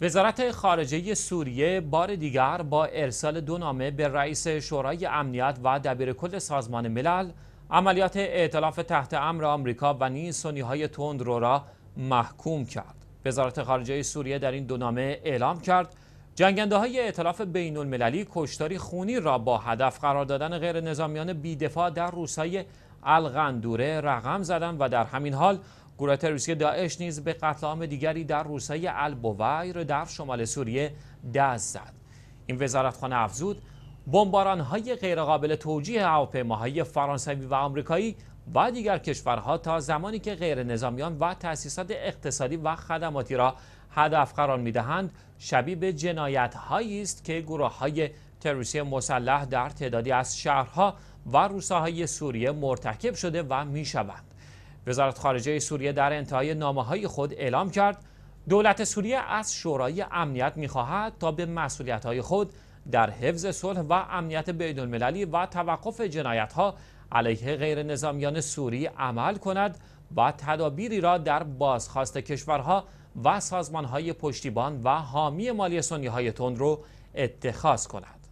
وزارت خارجه سوریه بار دیگر با ارسال دو نامه به رئیس شورای امنیت و دبیر کل سازمان ملل عملیات اعتلاف تحت امر آمریکا و نیز های تند رو را محکوم کرد وزارت خارجه سوریه در این دو نامه اعلام کرد جنگنده های اعتلاف بین المللی کشتاری خونی را با هدف قرار دادن غیر نظامیان بیدفاع در روسای الغندوره رقم زدند و در همین حال گروه تروریستی داعش نیز به قتل عام دیگری در روسای البویر در شمال سوریه دست زد این وزارتخانه افزود غیر غیرقابل توجیه هواپیماهای فرانسوی و آمریکایی و دیگر کشورها تا زمانی که غیر نظامیان و تأسیسات اقتصادی و خدماتی را هدف قرار میدهند شبیه به جنایت هایی است که گروه های تروریستی مسلح در تعدادی از شهرها و روستاهای سوریه مرتکب شده و میشوند وزارت خارجه سوریه در انتهای نامه های خود اعلام کرد دولت سوریه از شورای امنیت میخواهد تا به مسئولیت های خود در حفظ صلح و امنیت بین المللی و توقف جنایت ها علیه غیر نظامیان سوری عمل کند و تدابیری را در بازخواست کشورها و سازمان های پشتیبان و حامی مالی سنی های تند رو اتخاذ کند.